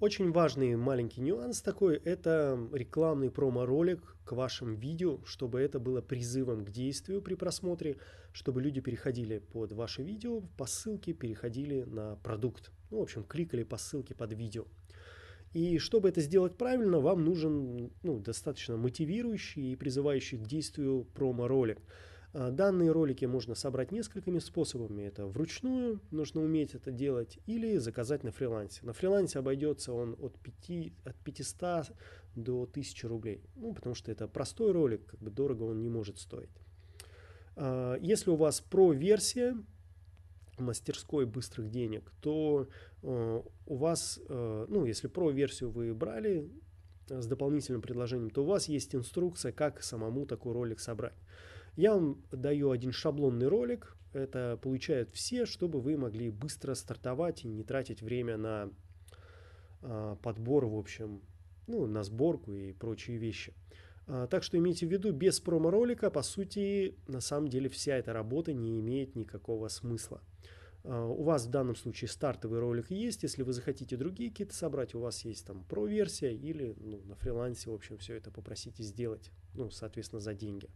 Очень важный маленький нюанс такой – это рекламный промо-ролик к вашим видео, чтобы это было призывом к действию при просмотре, чтобы люди переходили под ваше видео, по ссылке переходили на продукт. Ну, в общем, кликали по ссылке под видео. И чтобы это сделать правильно, вам нужен ну, достаточно мотивирующий и призывающий к действию промо-ролик – а, данные ролики можно собрать несколькими способами. Это вручную, нужно уметь это делать, или заказать на фрилансе. На фрилансе обойдется он от, 5, от 500 до 1000 рублей. Ну, потому что это простой ролик, как бы дорого он не может стоить. А, если у вас про-версия, мастерской быстрых денег, то а, у вас, ну, если про версию вы брали с дополнительным предложением, то у вас есть инструкция, как самому такой ролик собрать. Я вам даю один шаблонный ролик. Это получают все, чтобы вы могли быстро стартовать и не тратить время на э, подбор, в общем, ну, на сборку и прочие вещи. А, так что имейте в виду, без промо-ролика, по сути, на самом деле вся эта работа не имеет никакого смысла. А, у вас в данном случае стартовый ролик есть, если вы захотите другие какие-то собрать, у вас есть там про-версия или ну, на фрилансе, в общем, все это попросите сделать, ну, соответственно, за деньги.